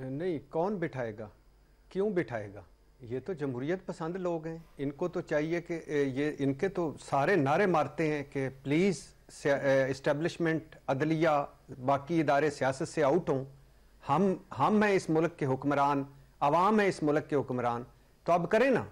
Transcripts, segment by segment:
नहीं कौन बिठाएगा क्यों बिठाएगा ये तो जमहूरियत पसंद लोग हैं इनको तो चाहिए कि ये इनके तो सारे नारे मारते हैं कि प्लीज़ इस्टेब्लिशमेंट अदलिया बाकी इदारे सियासत से आउट हों हम हम हैं इस मुल्क के हुक्मरान आवाम है इस मुल्क के हुक्मरान तो अब करें ना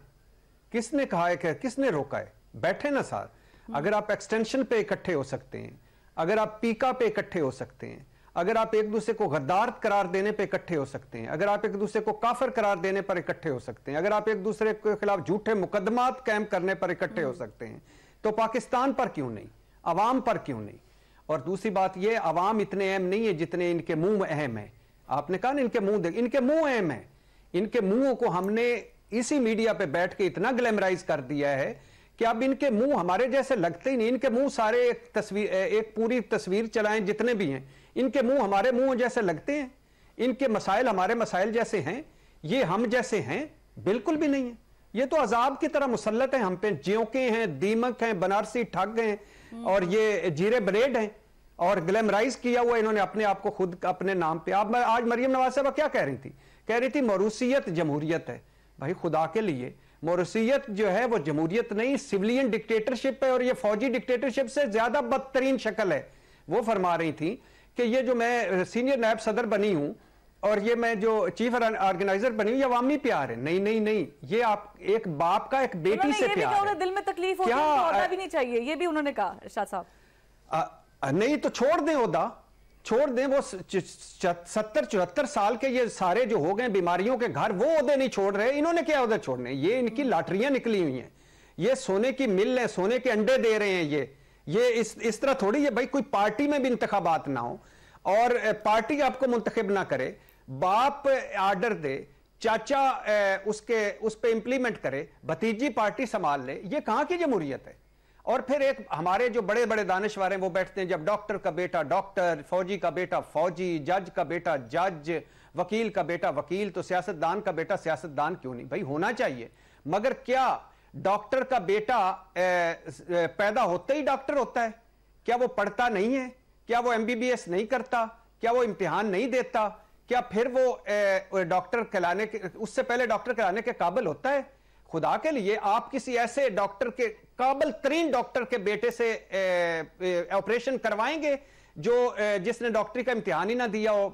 किसने कहा है कि किसने रोका है बैठे ना सार अगर आप एक्सटेंशन पे इकट्ठे हो सकते हैं अगर आप पीका पे इकट्ठे हो सकते हैं अगर आप एक दूसरे को गद्दार करार देने पर इकट्ठे हो सकते हैं अगर आप एक दूसरे को काफर करार देने पर इकट्ठे हो सकते हैं अगर आप एक दूसरे के खिलाफ झूठे मुकदमात कैम करने पर इकट्ठे हो हम्म। सकते हैं तो पाकिस्तान पर क्यों नहीं अवाम पर क्यों नहीं और दूसरी बात यह अवाम इतने अहम नहीं है जितने इनके मुंह अहम है आपने कहा ना इनके मुंह देख इनके मुंह अहम है इनके मुंहों को हमने इसी मीडिया पर बैठ के इतना ग्लैमराइज कर दिया है कि अब इनके मुंह हमारे जैसे लगते ही नहीं इनके मुंह सारे एक तस्वीर एक पूरी तस्वीर चलाएं जितने भी हैं इनके मुंह हमारे मुंह जैसे लगते हैं इनके मसाइल हमारे मसाइल जैसे हैं ये हम जैसे हैं बिल्कुल भी नहीं है ये तो अजाब की तरह मुसलत है हम पे ज्योके हैं दीमक हैं बनारसी ठग हैं हम्म। और ये जीरे ब्रेड हैं और ग्लैमराइज किया हुआ इन्होंने अपने आप को खुद अपने नाम पे आप आज मरियम नवाज साहबा क्या कह रही थी कह रही थी मरूसीत जमहूरियत है भाई खुदा के लिए मरूसीत जो है वो जमहूरियत नहीं सिविलियन डिक्टेटरशिप है और ये फौजी डिक्टेटरशिप से ज्यादा बदतरीन शक्ल है वो फरमा रही थी कि ये जो मैं सीनियर नायब सदर बनी हूँ और ये मैं जो चीफ ऑर्गेनाइजर बनी हूँ ये अवामी प्यार है नहीं नहीं नहीं ये आप एक बाप का एक बेटी से प्यार है दिल में तकलीफ होती आ, भी नहीं चाहिए ये भी उन्होंने कहा इरशाद साहब नहीं तो छोड़ दें उदा छोड़ दें वो सत्तर चौहत्तर साल के ये सारे जो हो गए बीमारियों के घर वो उदे नहीं छोड़ रहे इन्होंने क्या उदे छोड़ने ये इनकी हम्म। लाटरियां निकली हुई हैं ये सोने की मिल है सोने के अंडे दे रहे हैं ये ये इस इस तरह थोड़ी है भाई कोई पार्टी में भी इंतबात ना हो और पार्टी आपको मुंतखब ना करे बाप आर्डर दे चाचा उसके उस पर इंप्लीमेंट करे भतीजी पार्टी संभाल ले ये कहाँ की जमहूरियत है और फिर एक हमारे जो बड़े बड़े दानशवार हैं वो बैठते हैं जब डॉक्टर का बेटा डॉक्टर फौजी का बेटा फौजी जज का बेटा जज वकील का बेटा वकील तो सियासतदान का बेटा सियासतदान क्यों नहीं भाई होना चाहिए मगर क्या डॉक्टर का बेटा ए, पैदा होते ही डॉक्टर होता है क्या वो पढ़ता नहीं है क्या वो एमबीबीएस नहीं करता क्या वो इम्तिहान नहीं देता क्या फिर वो डॉक्टर कहलाने के उससे पहले डॉक्टर कहलाने के काबिल होता है खुदा के लिए आप किसी ऐसे डॉक्टर के काबल तरीन डॉक्टर के बेटे से ऑपरेशन करवाएंगे जो ए, जिसने डॉक्टरी का इम्तिहान ही ना दिया हो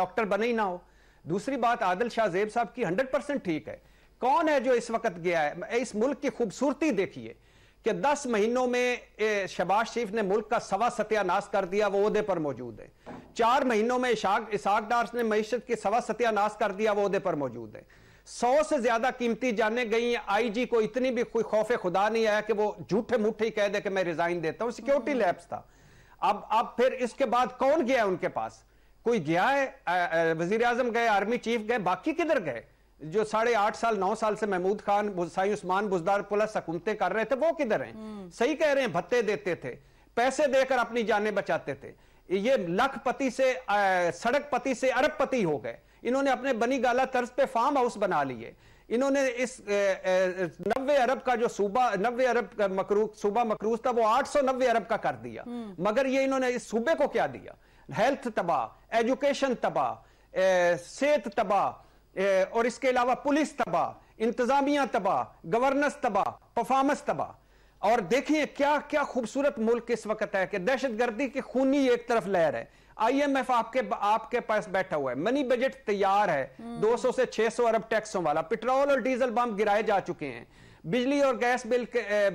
डॉक्टर बने ही ना हो दूसरी बात आदिल शाह जेब साहब की हंड्रेड परसेंट ठीक है कौन है जो इस वक्त गया है इस मुल्क की खूबसूरती देखिए कि 10 महीनों में शहबाज शरीफ ने मुल्क का सवा सत्यानाश कर दिया वो अहदे पर मौजूद है चार महीनों में इशाक इसाक डार्स ने मीशत की सवा सत्यानाश कर दिया वो अहदे पर मौजूद है सौ से ज्यादा कीमती जाने गई आई जी को इतनी भी कोई खौफ खुदा नहीं आया कि वो झूठे मूठे ही कह दे कि मैं रिजाइन देता हूं सिक्योरिटी हम्म। लैब्स था अब अब फिर इसके बाद कौन गया उनके पास कोई गया है वजीर आजम गए आर्मी चीफ गए बाकी किधर गए जो साढ़े आठ साल नौ साल से महमूद खान साई उस्मान बुजदार पुलिस हुकूमतें कर रहे थे वो किधर हैं हम्म। सही कह रहे हैं भत्ते देते थे पैसे देकर अपनी जानें बचाते थे ये लखपति से सड़कपति से अरबपति हो गए इन्होंने अपने बनी गाला तर्ज पे फार्म हाउस बना लिए इन्होंने इस नब्बे अरब का जो सूबा नब्बे अरब का मकरू सूबा मकरूज था वो आठ सौ नब्बे अरब का कर दिया हम्म। मगर ये इन्होंने इस सूबे को क्या दिया हेल्थ तबाह एजुकेशन तबाह सेहत तबाह और इसके अलावा पुलिस तबाह इंतजामिया तबाह गवर्नेंस तबाह परफॉर्मेंस तबाह और देखिए क्या क्या खूबसूरत मुल्क इस वक्त है कि दहशतगर्दी की खूनी एक तरफ लहर है आईएमएफ आपके आपके पास बैठा हुआ है मनी बजट तैयार है 200 हम्म। से 600 अरब टैक्सों वाला पेट्रोल और डीजल बम गिराए जा चुके हैं बिजली और गैस बिल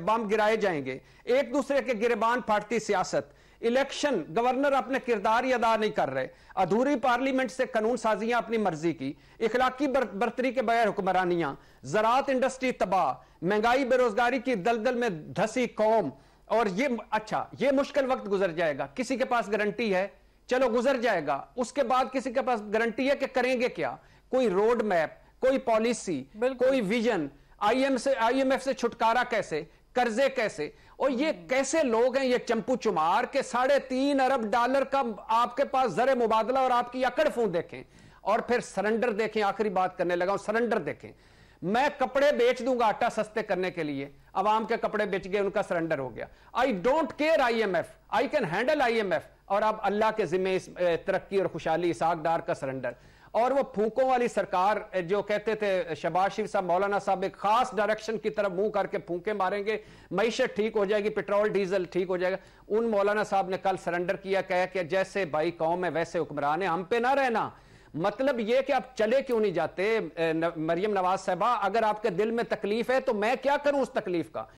बम गिराए जाएंगे एक दूसरे के गिरबान फाड़ती सियासत इलेक्शन गवर्नर अपने किरदार ही अदा नहीं कर रहे अधूरी पार्लियामेंट से कानून साजियां अपनी मर्जी की इखलाकी बर, बर्तरी के बगैर हुक्मरानियां जरात इंडस्ट्री तबाह महंगाई बेरोजगारी की दलदल में धसी कौम और ये अच्छा ये मुश्किल वक्त गुजर जाएगा किसी के पास गारंटी है चलो गुजर जाएगा उसके बाद किसी के पास गारंटी है कि करेंगे क्या कोई रोड मैप कोई पॉलिसी कोई विजन आईएम से आईएमएफ से छुटकारा कैसे कर्जे कैसे और ये हम्म। कैसे लोग हैं ये चंपू चुमार के साढ़े तीन अरब डॉलर का आपके पास जर मुबादला और आपकी अकड़ फू देखें और फिर सरेंडर देखें आखिरी बात करने लगा सरेंडर देखें मैं कपड़े बेच दूंगा आटा सस्ते करने के लिए आवाम के कपड़े बेच गए उनका सरेंडर हो गया I don't care I M F I can handle I M F और अब अल्लाह के जिम्मे इस तरक्की और खुशहाली इसाकदार का सरेंडर और वो फूकों वाली सरकार जो कहते थे शबाज शिव साहब मौलाना साहब एक खास डायरेक्शन की तरफ मुंह करके फूके मारेंगे मीशत ठीक हो जाएगी पेट्रोल डीजल ठीक हो जाएगा उन मौलाना साहब ने कल सरेंडर किया कह कि जैसे भाई कौम है वैसे हुक्मरान है हम पे ना रहना मतलब ये कि आप चले क्यों नहीं जाते न, मरियम नवाज साहबा अगर आपके दिल में तकलीफ है तो मैं क्या करूं उस तकलीफ का